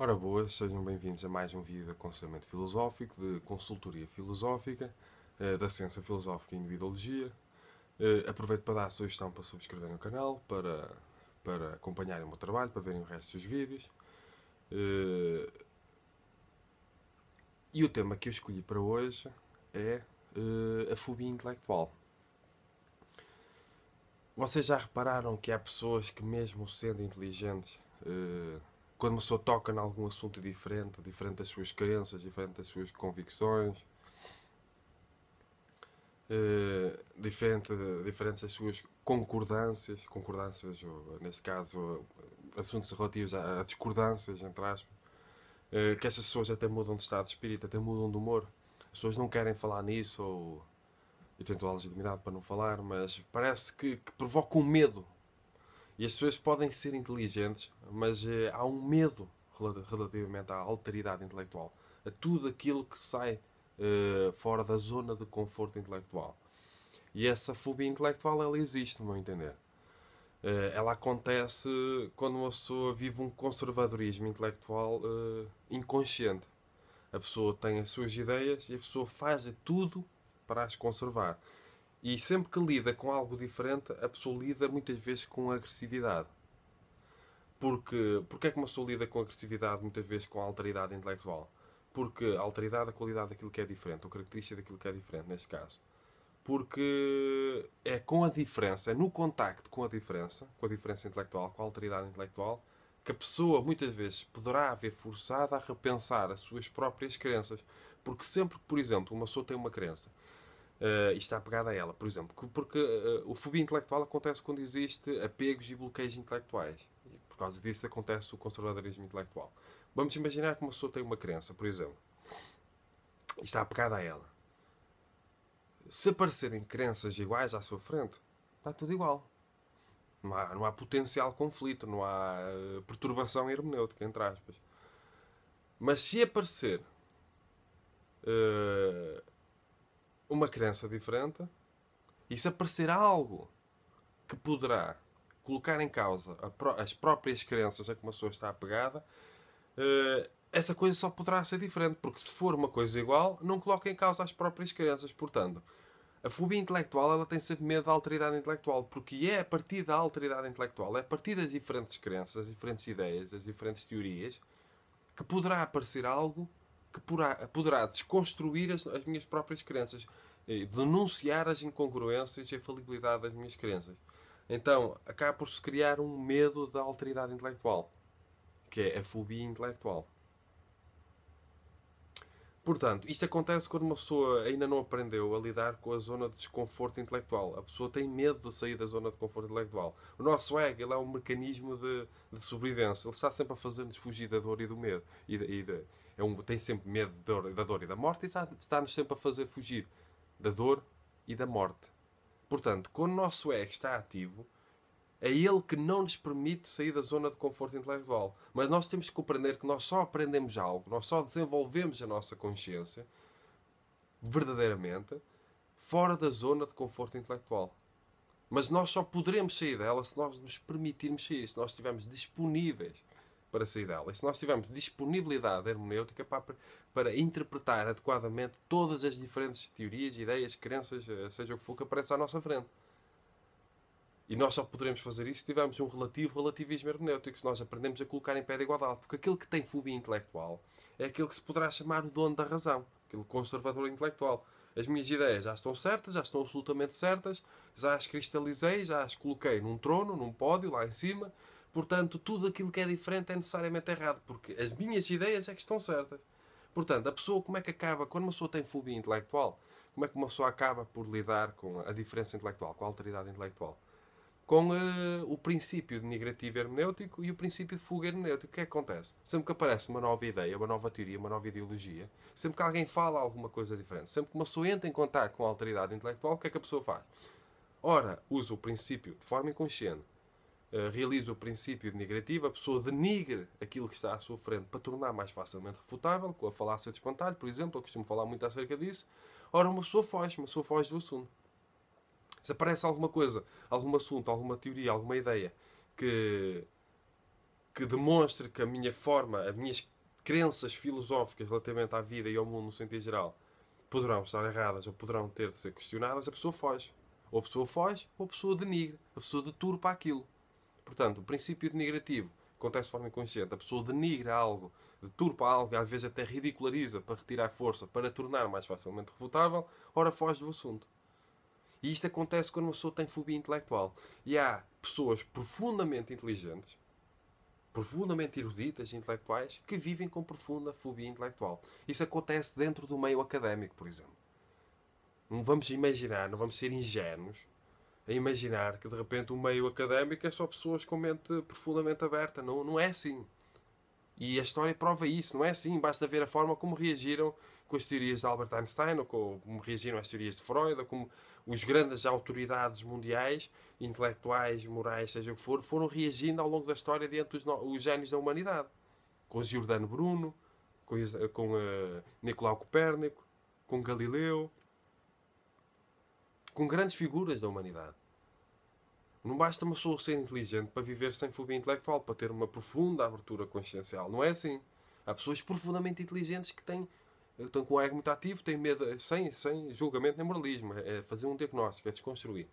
Ora boas, sejam bem-vindos a mais um vídeo de aconselhamento filosófico, de consultoria filosófica, eh, da ciência filosófica e individuologia. Eh, aproveito para dar a sugestão para subscreverem o canal, para, para acompanharem o meu trabalho, para verem o resto dos vídeos. Eh, e o tema que eu escolhi para hoje é a fobia intelectual. Vocês já repararam que há pessoas que, mesmo sendo inteligentes, quando uma pessoa toca em algum assunto diferente, diferente das suas crenças, diferente das suas convicções, eh, diferente, diferente das suas concordâncias, concordâncias, ou, neste caso, assuntos relativos a, a discordâncias, entre aspas, eh, que essas pessoas até mudam de estado de espírito, até mudam de humor. As pessoas não querem falar nisso, ou, e têm toda a legitimidade para não falar, mas parece que, que provoca um medo e as pessoas podem ser inteligentes, mas eh, há um medo relativamente à alteridade intelectual, a tudo aquilo que sai eh, fora da zona de conforto intelectual. E essa fobia intelectual ela existe, no meu entender. Eh, ela acontece quando uma pessoa vive um conservadorismo intelectual inconsciente. A pessoa tem as suas ideias e a pessoa faz tudo para as conservar. E sempre que lida com algo diferente, a pessoa lida muitas vezes com agressividade. Porque, porque é que uma pessoa lida com agressividade muitas vezes com a alteridade intelectual? Porque a alteridade é a qualidade daquilo que é diferente, ou característica daquilo que é diferente, neste caso. Porque é com a diferença, é no contacto com a diferença, com a diferença intelectual, com a alteridade intelectual, que a pessoa muitas vezes poderá ver forçada a repensar as suas próprias crenças. Porque sempre que, por exemplo, uma pessoa tem uma crença Uh, e está apegada a ela, por exemplo. Porque uh, o fobia intelectual acontece quando existe apegos e bloqueios intelectuais. E por causa disso acontece o conservadorismo intelectual. Vamos imaginar que uma pessoa tem uma crença, por exemplo, e está apegada a ela. Se aparecerem crenças iguais à sua frente, está tudo igual. Não há, não há potencial conflito, não há uh, perturbação hermenêutica, entre aspas. Mas se aparecer uh, uma crença diferente e se aparecer algo que poderá colocar em causa as próprias crenças a que uma pessoa está apegada, eh, essa coisa só poderá ser diferente, porque se for uma coisa igual, não coloca em causa as próprias crenças. Portanto, a fobia intelectual ela tem sempre medo da alteridade intelectual, porque é a partir da alteridade intelectual, é a partir das diferentes crenças, das diferentes ideias, das diferentes teorias, que poderá aparecer algo que poderá desconstruir as, as minhas próprias crenças, denunciar as incongruências e a falibilidade das minhas crenças. Então, acaba por se criar um medo da alteridade intelectual, que é a fobia intelectual. Portanto, isto acontece quando uma pessoa ainda não aprendeu a lidar com a zona de desconforto intelectual. A pessoa tem medo de sair da zona de conforto intelectual. O nosso ego ele é um mecanismo de, de sobrevivência. Ele está sempre a fazer-nos fugir da dor e do medo. E, de, e de, é um, tem sempre medo dor, da dor e da morte e está-nos está sempre a fazer fugir da dor e da morte. Portanto, quando o nosso ego está ativo, é ele que não nos permite sair da zona de conforto intelectual. Mas nós temos que compreender que nós só aprendemos algo, nós só desenvolvemos a nossa consciência verdadeiramente fora da zona de conforto intelectual. Mas nós só poderemos sair dela se nós nos permitirmos sair, se nós estivermos disponíveis para sair dela. E se nós tivermos disponibilidade hermenêutica para, para interpretar adequadamente todas as diferentes teorias, ideias, crenças, eh, seja o que for, que apareça à nossa frente. E nós só poderemos fazer isso se tivermos um relativo relativismo hermenêutico, se nós aprendemos a colocar em pé de igualdade. Porque aquele que tem fobia intelectual é aquele que se poderá chamar o dono da razão, aquele conservador intelectual. As minhas ideias já estão certas, já estão absolutamente certas, já as cristalizei, já as coloquei num trono, num pódio, lá em cima. Portanto, tudo aquilo que é diferente é necessariamente errado, porque as minhas ideias é que estão certas. Portanto, a pessoa, como é que acaba, quando uma pessoa tem fobia intelectual, como é que uma pessoa acaba por lidar com a diferença intelectual, com a alteridade intelectual? com uh, o princípio de negativo hermenêutico e o princípio de fuga hermenêutico. O que é que acontece? Sempre que aparece uma nova ideia, uma nova teoria, uma nova ideologia, sempre que alguém fala alguma coisa diferente, sempre que uma pessoa entra em contato com a alteridade intelectual, o que é que a pessoa faz? Ora, usa o princípio de forma inconsciente, uh, realiza o princípio de negativo, a pessoa denigra aquilo que está à sua frente para tornar mais facilmente refutável, com a falácia de espantalho, por exemplo, eu costumo falar muito acerca disso. Ora, uma pessoa foge, uma pessoa foge do assunto. Se aparece alguma coisa, algum assunto, alguma teoria, alguma ideia que, que demonstre que a minha forma, as minhas crenças filosóficas relativamente à vida e ao mundo no sentido geral poderão estar erradas ou poderão ter de ser questionadas, a pessoa foge. Ou a pessoa foge ou a pessoa denigra, a pessoa deturpa aquilo. Portanto, o princípio denigrativo acontece de forma inconsciente. A pessoa denigra algo, deturpa algo, às vezes até ridiculariza para retirar força, para tornar mais facilmente refutável, ora foge do assunto. E isto acontece quando uma pessoa tem fobia intelectual. E há pessoas profundamente inteligentes, profundamente eruditas, intelectuais, que vivem com profunda fobia intelectual. Isso acontece dentro do meio académico, por exemplo. Não vamos imaginar, não vamos ser ingênuos a imaginar que de repente o meio académico é só pessoas com mente profundamente aberta. Não, não é assim. E a história prova isso, não é assim. Basta ver a forma como reagiram com as teorias de Albert Einstein, ou como reagiram às teorias de Freud, ou como os grandes autoridades mundiais, intelectuais, morais, seja o que for, foram reagindo ao longo da história diante dos os da humanidade. Com Giordano Bruno, com, com uh, Nicolau Copérnico, com Galileu, com grandes figuras da humanidade. Não basta uma pessoa ser inteligente para viver sem fobia intelectual, para ter uma profunda abertura consciencial. Não é assim. Há pessoas profundamente inteligentes que têm estão com o ego muito ativo, têm medo, sem, sem julgamento nem moralismo, é fazer um diagnóstico, é desconstruir.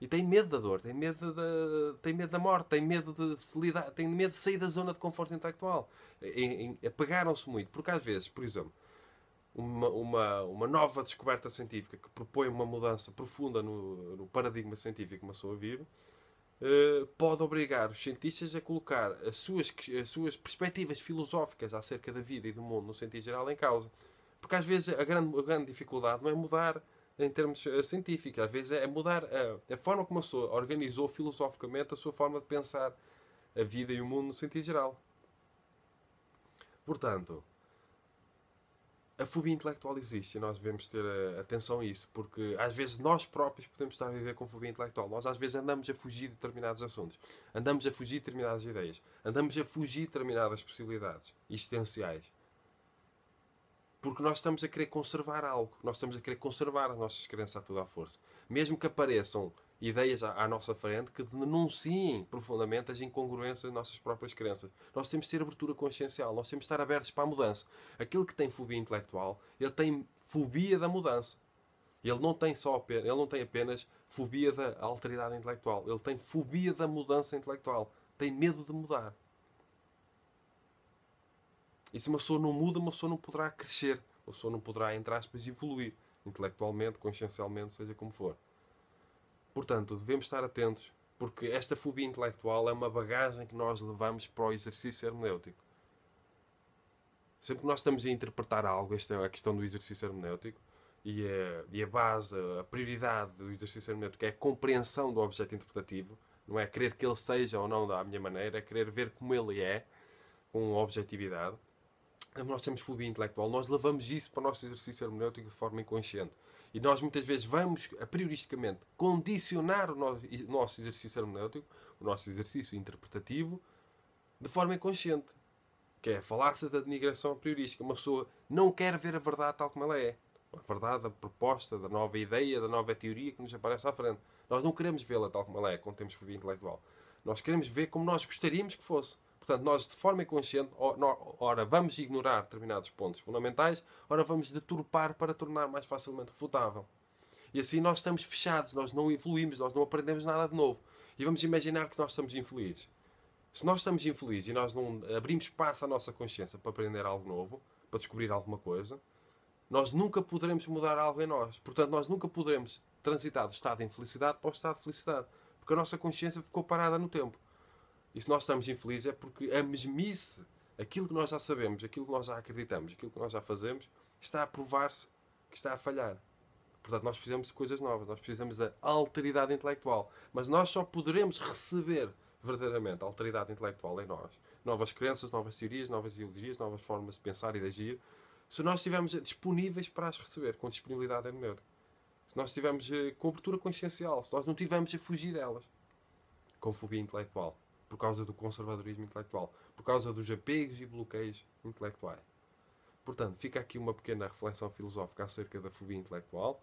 E têm medo da dor, têm medo da, têm medo da morte, têm medo de se lidar, têm medo de sair da zona de conforto intelectual. Apegaram-se muito, porque às vezes, por exemplo, uma, uma, uma nova descoberta científica que propõe uma mudança profunda no, no paradigma científico que começou a vir, pode obrigar os cientistas a colocar as suas, as suas perspectivas filosóficas acerca da vida e do mundo no sentido geral em causa. Porque às vezes a grande, a grande dificuldade não é mudar em termos eh, científicos, às vezes é mudar a, a forma como a pessoa organizou filosoficamente a sua forma de pensar a vida e o mundo no sentido geral. Portanto, a fobia intelectual existe e nós devemos ter eh, atenção a isso, porque às vezes nós próprios podemos estar a viver com fobia intelectual. Nós às vezes andamos a fugir de determinados assuntos, andamos a fugir de determinadas ideias, andamos a fugir de determinadas possibilidades existenciais. Porque nós estamos a querer conservar algo, nós estamos a querer conservar as nossas crenças a toda a força. Mesmo que apareçam ideias à, à nossa frente que denunciem profundamente as incongruências das nossas próprias crenças. Nós temos de ter abertura consciencial, nós temos de estar abertos para a mudança. Aquele que tem fobia intelectual, ele tem fobia da mudança. Ele não tem só ele não tem apenas fobia da alteridade intelectual, ele tem fobia da mudança intelectual, tem medo de mudar. E se uma pessoa não muda, uma pessoa não poderá crescer. Uma pessoa não poderá, entre aspas, evoluir. Intelectualmente, consciencialmente, seja como for. Portanto, devemos estar atentos, porque esta fobia intelectual é uma bagagem que nós levamos para o exercício hermenêutico. Sempre que nós estamos a interpretar algo, esta é a questão do exercício hermenêutico, e a, é, e a, é base, a prioridade do exercício hermenêutico é a compreensão do objeto interpretativo, não é querer que ele seja ou não da minha maneira, é querer ver como ele é, com objetividade nós temos fobia intelectual, nós levamos isso para o nosso exercício hermenêutico de forma inconsciente. E nós muitas vezes vamos, a prioristicamente, condicionar o nosso exercício hermenêutico, o nosso exercício interpretativo, de forma inconsciente. Que é a falácia da denigração priorística. Uma pessoa não quer ver a verdade tal como ela é. A verdade, a proposta, da nova ideia, da nova teoria que nos aparece à frente. Nós não queremos vê-la tal como ela é, quando temos fobia intelectual. Nós queremos ver como nós gostaríamos que fosse. Portanto, nós de forma inconsciente, ora vamos ignorar determinados pontos fundamentais, ora vamos deturpar para tornar mais facilmente refutável. E assim nós estamos fechados, nós não evoluímos, nós não aprendemos nada de novo. E vamos imaginar que nós estamos infelizes. Se nós estamos infelizes e nós não abrimos espaço à nossa consciência para aprender algo novo, para descobrir alguma coisa, nós nunca poderemos mudar algo em nós. Portanto, nós nunca poderemos transitar do estado de infelicidade para o estado de felicidade. Porque a nossa consciência ficou parada no tempo. E se nós estamos infelizes é porque a mesmice, aquilo que nós já sabemos, aquilo que nós já acreditamos, aquilo que nós já fazemos, está a provar-se que está a falhar. Portanto, nós precisamos de coisas novas, nós precisamos da alteridade intelectual. Mas nós só poderemos receber verdadeiramente a alteridade intelectual em nós. Novas crenças, novas teorias, novas ideologias, novas formas de pensar e de agir, se nós estivermos disponíveis para as receber, com disponibilidade melhor Se nós estivermos eh, com abertura consciencial, se nós não estivermos a fugir delas, com fobia intelectual por causa do conservadorismo intelectual, por causa dos apegos e bloqueios intelectuais. Portanto, fica aqui uma pequena reflexão filosófica acerca da fobia intelectual.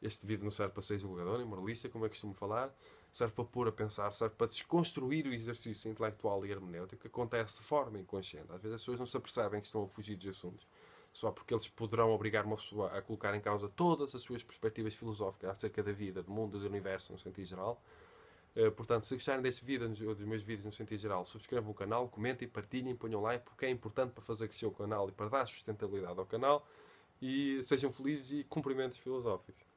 Este vídeo não serve para ser julgador nem moralista, como é costumo falar. Serve para pôr a pensar, serve para desconstruir o exercício intelectual e hermenêutico que acontece de forma inconsciente. Às vezes as pessoas não se apercebem que estão a fugir dos assuntos só porque eles poderão obrigar uma pessoa a colocar em causa todas as suas perspectivas filosóficas acerca da vida, do mundo, do universo, no sentido geral, eh, portanto, se gostarem deste vídeo ou dos meus vídeos no sentido geral, subscrevam o canal, comentem, partilhem, ponham like, porque é importante para fazer crescer o canal e para dar sustentabilidade ao canal. E sejam felizes e cumprimentos filosóficos.